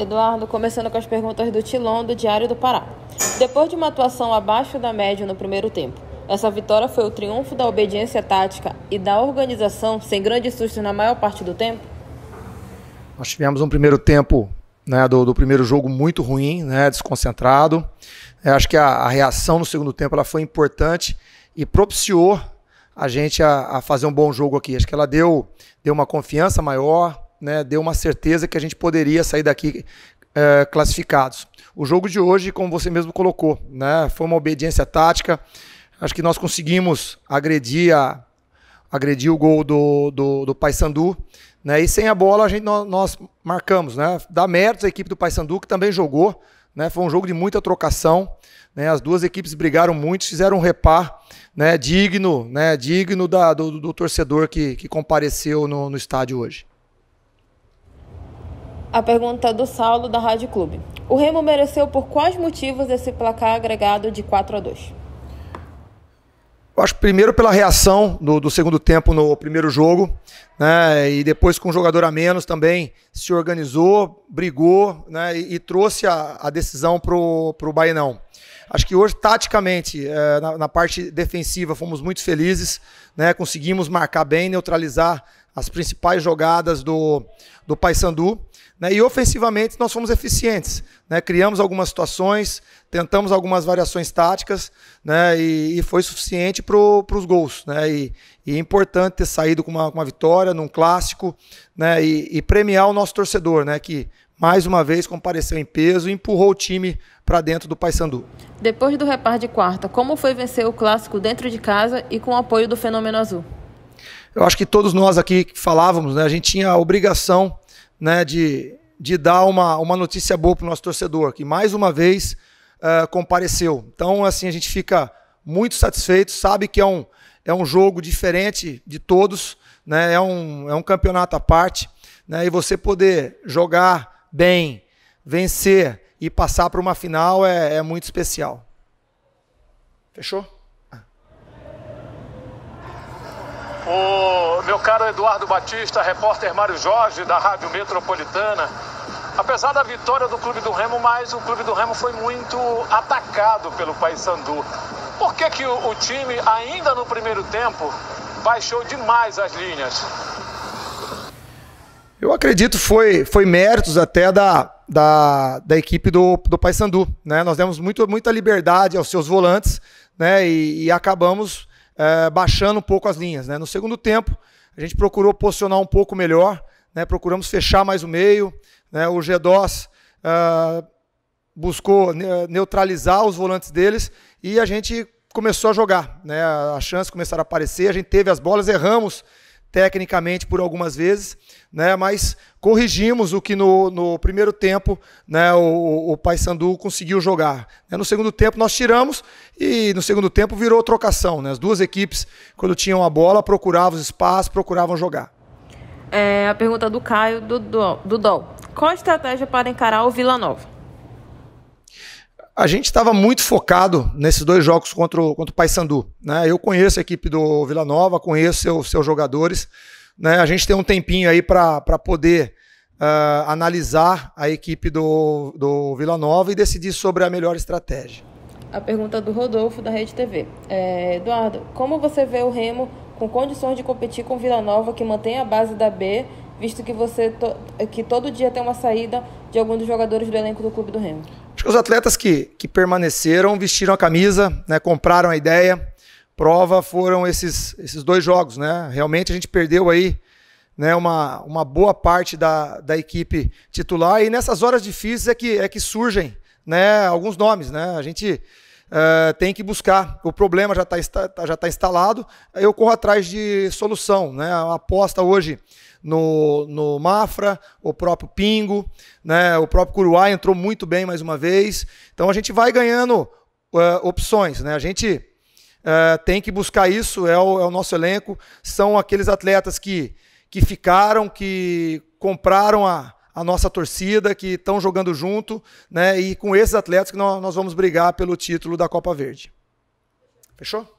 Eduardo, começando com as perguntas do Tilon, do Diário do Pará. Depois de uma atuação abaixo da média no primeiro tempo, essa vitória foi o triunfo da obediência tática e da organização sem grandes sustos na maior parte do tempo? Nós tivemos um primeiro tempo né, do, do, primeiro jogo muito ruim, né, desconcentrado. Eu é, acho que a, a, reação no segundo tempo ela foi importante e propiciou a gente a, a, fazer um bom jogo aqui. Acho que ela deu, deu uma confiança maior, né, deu uma certeza que a gente poderia sair daqui é, classificados. O jogo de hoje, como você mesmo colocou, né, foi uma obediência tática. Acho que nós conseguimos agredir, a, agredir o gol do, do, do Paysandu. Né, e sem a bola, a gente, nós, nós marcamos. Né? Dá méritos à equipe do Paysandu, que também jogou. Né, foi um jogo de muita trocação. Né, as duas equipes brigaram muito, fizeram um repar né, digno, né, digno da, do, do, torcedor que, que compareceu no, no estádio hoje. A pergunta do Saulo da Rádio Clube. O Remo mereceu por quais motivos esse placar agregado de 4 a 2? Eu acho primeiro pela reação do, do, segundo tempo no primeiro jogo, né? E depois com um jogador a menos também se organizou, brigou, né? E, e trouxe a, a, decisão pro pro Bainão. Acho que hoje taticamente é, na, na, parte defensiva fomos muito felizes, né? Conseguimos marcar bem, neutralizar as principais jogadas do do Paysandu né? E ofensivamente nós fomos eficientes. Né? Criamos algumas situações, tentamos algumas variações táticas né? e, e foi suficiente para os gols. Né? E, é importante ter saído com uma, com uma vitória, num clássico, né? E, e, premiar o nosso torcedor, né? que mais uma vez compareceu em peso e empurrou o time para dentro do Paysandu. Depois do reparo de quarta, como foi vencer o clássico dentro de casa e com o apoio do Fenômeno Azul? Eu acho que todos nós aqui falávamos, né? a gente tinha a obrigação né, de, de dar uma, uma notícia boa para o nosso torcedor, que mais uma vez uh, compareceu. Então, assim, a gente fica muito satisfeito, sabe que é um, é um jogo diferente de todos, né, é, um, é um campeonato à parte, né, e você poder jogar bem, vencer e passar para uma final é, é muito especial. Fechou? o meu caro Eduardo Batista, repórter Mário Jorge, da Rádio Metropolitana. Apesar da vitória do Clube do Remo, mas o Clube do Remo foi muito atacado pelo Paysandu. Por que, que o, o time, ainda no primeiro tempo, baixou demais as linhas? Eu acredito foi foi méritos até da, da, da equipe do, do Paysandu, né? Nós demos muito, muita liberdade aos seus volantes, né? E, e acabamos é, baixando um pouco as linhas. Né? No segundo tempo, a gente procurou posicionar um pouco melhor, né? procuramos fechar mais o meio. Né? O G2 é, buscou né, neutralizar os volantes deles e a gente começou a jogar. Né? As chances começaram a aparecer, a gente teve as bolas, erramos tecnicamente por algumas vezes, né? mas corrigimos o que no, no primeiro tempo né, o, o Paysandu conseguiu jogar. Né. No segundo tempo nós tiramos e no segundo tempo virou trocação. Né? As duas equipes, quando tinham a bola, procuravam os espaços, procuravam jogar. É, a pergunta do Caio do, do, do Dol. Qual a estratégia para encarar o Vila Nova? A gente estava muito focado nesses dois jogos contra o, contra o Paysandu. Né? Eu conheço a equipe do Vila Nova, conheço seus, seus jogadores. Né? A gente tem um tempinho aí para poder uh, analisar a equipe do, do Vila Nova e decidir sobre a melhor estratégia. A pergunta do Rodolfo, da Rede TV. É, Eduardo, como você vê o Remo com condições de competir com o Vila Nova, que mantém a base da B, visto que você to que todo dia tem uma saída de algum dos jogadores do elenco do Clube do Remo? Acho que os atletas que, que permaneceram vestiram a camisa, né, compraram a ideia. Prova foram esses, esses dois jogos, né? Realmente a gente perdeu aí né, uma, uma boa parte da, da equipe titular e nessas horas difíceis é que, é que surgem né, alguns nomes, né? A gente ah, tem que buscar. O problema já está tá, já tá instalado, eu corro atrás de solução. Né? É a aposta hoje no, no Mafra, o próprio Pingo, né? o próprio Curuá entrou muito bem mais uma vez. Então a gente vai ganhando uh, opções. Né? A gente uh, tem que buscar isso, é o, é o nosso elenco. São aqueles atletas que, que ficaram, que compraram a a nossa torcida, que estão jogando junto, né? E com esses atletas que nós, nós vamos brigar pelo título da Copa Verde. Fechou?